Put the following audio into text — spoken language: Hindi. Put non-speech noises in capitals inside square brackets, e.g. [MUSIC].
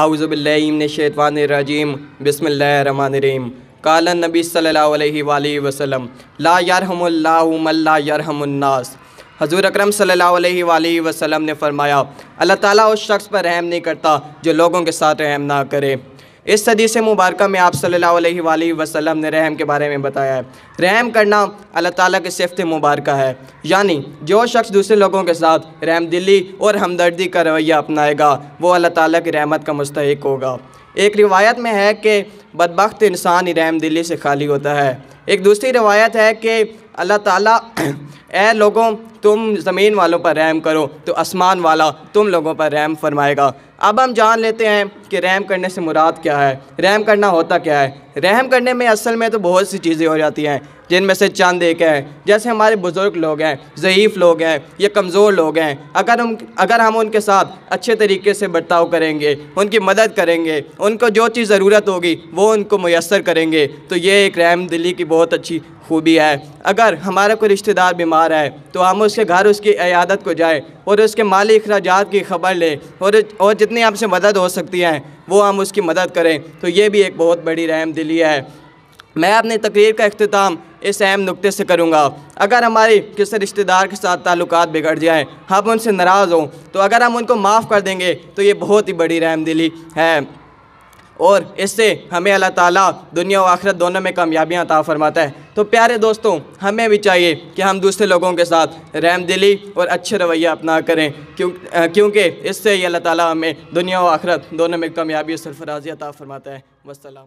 आउज़बिल्लिमिनशैतवानरजीम बसमीम काला नबी सल्ला वसम ला यरहमल्लामल्ला यरहमन्नास हजूर अक्रम सल्लल्लाहु अलैहि वसल्लम ने फरमाया अल्लाह ताला उस शख्स पर रहम नहीं करता जो लोगों के साथ रहम ना करे इस से मुबारक में आप सल्लल्लाहु अलैहि वसल्लम ने रहम के बारे में बताया है रहम करना अल्लाह ताला की सिफत मुबारक है यानी जो शख्स दूसरे लोगों के साथ रहम दिल्ली और हमदर्दी का रवैया अपनाएगा वो अल्लाह ताला की रहमत का मुस्तक होगा एक रिवायत में है कि बदबخت इंसान ही रहम दिली से खाली होता है एक दूसरी रिवायत है कि अल्लाह ताला ए [CLEARS THROAT] लोगों तुम ज़मीन वालों पर रहम करो तो आसमान वाला तुम लोगों पर रहम फरमाएगा अब हम जान लेते हैं कि रहम करने से मुराद क्या है रहम करना होता क्या है रहम करने में असल में तो बहुत सी चीज़ें हो जाती हैं जिनमें से चंद एक हैं जैसे हमारे बुज़ुर्ग लोग हैं ज़यीफ़ लोग हैं या कमज़ोर लोग हैं अगर हम अगर हम उनके साथ अच्छे तरीके से बर्ताव करेंगे उनकी मदद करेंगे उनको जो चीज़ ज़रूरत होगी वो उनको मैसर करेंगे तो ये एक रहम दिल्ली की बहुत अच्छी खूबी है अगर हमारा कोई रिश्तेदार बीमार है तो हम उसके घर उसकी अयादत को जाए और उसके माली अखराज की ख़बर लें और और जितनी आपसे मदद हो सकती है वो हम उसकी मदद करें तो ये भी एक बहुत बड़ी रहम दिली है मैं अपनी तकरीर का अख्ताम इस अहम नुक्ते से करूँगा अगर हमारे किसी रिश्तेदार के साथ ताल्लुक बिगड़ जाएँ हम उनसे नाराज़ हों तो अगर हम उनको माफ़ कर देंगे तो ये बहुत ही बड़ी रहमदिली है और इससे हमें अल्लाह ताला दुनिया और आखिरत दोनों में कामयाबियाँ अता फरमाता है तो प्यारे दोस्तों हमें भी चाहिए कि हम दूसरे लोगों के साथ रहम दिली और अच्छे रवैया अपना करें क्यों क्योंकि इससे ही अल्लाह ताला हमें दुनिया और आखिरत दोनों में कामयाबी और सरफराजी अता फरमाता है वसलम